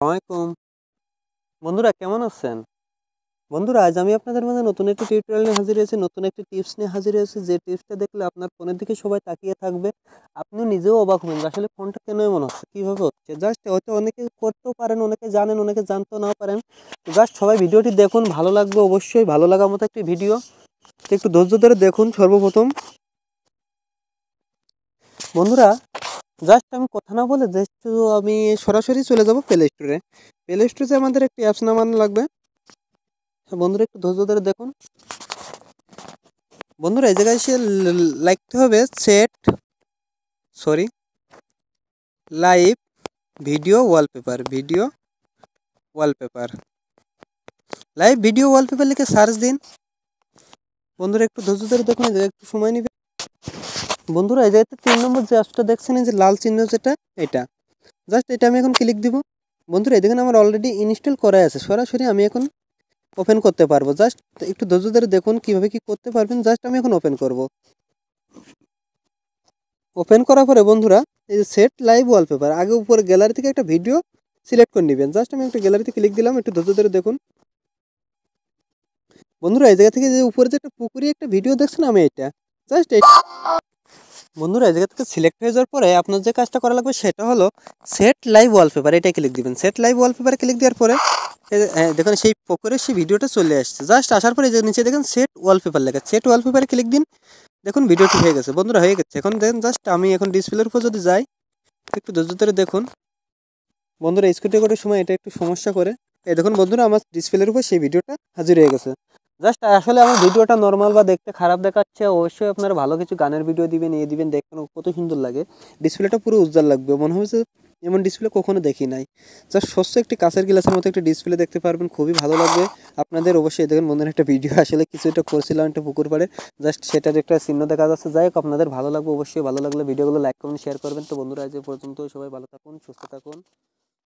আসসালামাইকুম বন্ধুরা কেমন আছেন বন্ধুরা আজ আমি আপনাদের মধ্যে নতুন একটি টিউটোরিয়াল নিয়ে হাজির হয়েছি নতুন একটি টিপস নিয়ে হাজির হয়েছি যে টিপসটা দেখলে আপনার ফোনের দিকে সবাই তাকিয়ে থাকবে আপনি নিজেও অবাক হবেন আসলে ফোনটা কেন এমন হচ্ছে কীভাবে হচ্ছে জাস্ট হয়তো অনেকে করতেও পারেন অনেকে জানেন অনেকে জানতেও নাও পারেন জাস্ট সবাই ভিডিওটি দেখুন ভালো লাগবে অবশ্যই ভালো লাগার মতো একটি ভিডিও একটু ধৈর্য ধরে দেখুন সর্বপ্রথম বন্ধুরা জাস্ট আমি কথা না বলে জাস্ট আমি সরাসরি চলে যাব প্লে স্টোরে প্লে স্টোরে আমাদের একটি অ্যাপস নামানো লাগবে বন্ধুরা একটু ধৈর্য ধরে দেখুন বন্ধুরা এই জায়গায় এসে লাগতে হবে set sorry live video wallpaper video wallpaper live video wallpaper লিখে সার্চ দিন বন্ধুরা একটু ধৈর্য ধরে দেখুন একটু সময় নেবে বন্ধুরা এই জায়গাতে তিন নম্বর যে অ্যাপসটা দেখছেন এই যে লাল চিহ্ন যেটা এটা জাস্ট এটা আমি এখন ক্লিক দিব বন্ধুরা এই দেখেন আমার অলরেডি ইনস্টল করা আছে সরাসরি আমি এখন ওপেন করতে পারবো জাস্ট একটু ধৈর্য ধরে দেখুন কীভাবে কি করতে পারবেন জাস্ট আমি এখন ওপেন করব ওপেন করার পরে বন্ধুরা এই যে সেট লাইভ ওয়ালপেপার আগে উপরে গ্যালারি থেকে একটা ভিডিও সিলেক্ট করে নেবেন জাস্ট আমি একটা গ্যালারিতে ক্লিক দিলাম একটু ধৈর্য ধরে দেখুন বন্ধুরা এই জায়গা থেকে যে উপরে যে একটা পুকুরি একটা ভিডিও দেখছেন আমি এটা জাস্ট বন্ধুরা এই থেকে সিলেক্ট হয়ে যাওয়ার পরে আপনার যে কাজটা করা লাগবে সেটা হলো সেট লাইভ ওয়ালপেপার এটা ক্লিক দিবেন সেট লাইভ ওয়ালপেপার ক্লিক দেওয়ার পরে দেখুন সেই পকরে সেই ভিডিওটা চলে আসছে জাস্ট আসার পরে যে নিচে দেখেন সেট ওয়ালপেপার লেখা সেট ওয়ালপেপারে ক্লিক দিন দেখুন ভিডিওটি হয়ে গেছে বন্ধুরা হয়ে গেছে এখন দেখেন জাস্ট আমি এখন ডিসপ্লের উপর যদি যাই একটু ধৈর্য ধরে দেখুন বন্ধুরা স্কুটি করার সময় এটা একটু সমস্যা করে এই দেখুন বন্ধুরা আমার ডিসপ্লের উপর সেই ভিডিওটা হাজির হয়ে গেছে জাস্ট আসলে আমার ভিডিওটা নর্মাল বা দেখতে খারাপ দেখাচ্ছে অবশ্যই আপনারা ভালো কিছু গানের ভিডিও দিবেন এ দিবেন দেখবেন কত সুন্দর লাগে ডিসপ্লেটা পুরো উজ্জ্বল লাগবে মনে হয়েছে এমন ডিসপ্লে কখনো দেখি নাই জাস্ট সস্য একটি কাঁচের গ্লাসের মতো একটি ডিসপ্লে দেখতে পারবেন খুবই ভালো লাগবে আপনাদের অবশ্যই দেখবেন মনের একটা ভিডিও আসলে কিছু একটা করছিলাম একটা পুকুর পাড়ে জাস্ট সেটার একটা চিহ্ন দেখা যাচ্ছে যাই হোক আপনাদের ভালো লাগবে অবশ্যই ভালো লাগলে ভিডিওগুলো লাইক করবেন শেয়ার করবেন তো বন্ধুরা আজ পর্যন্ত সবাই ভালো থাকুন সুস্থ থাকুন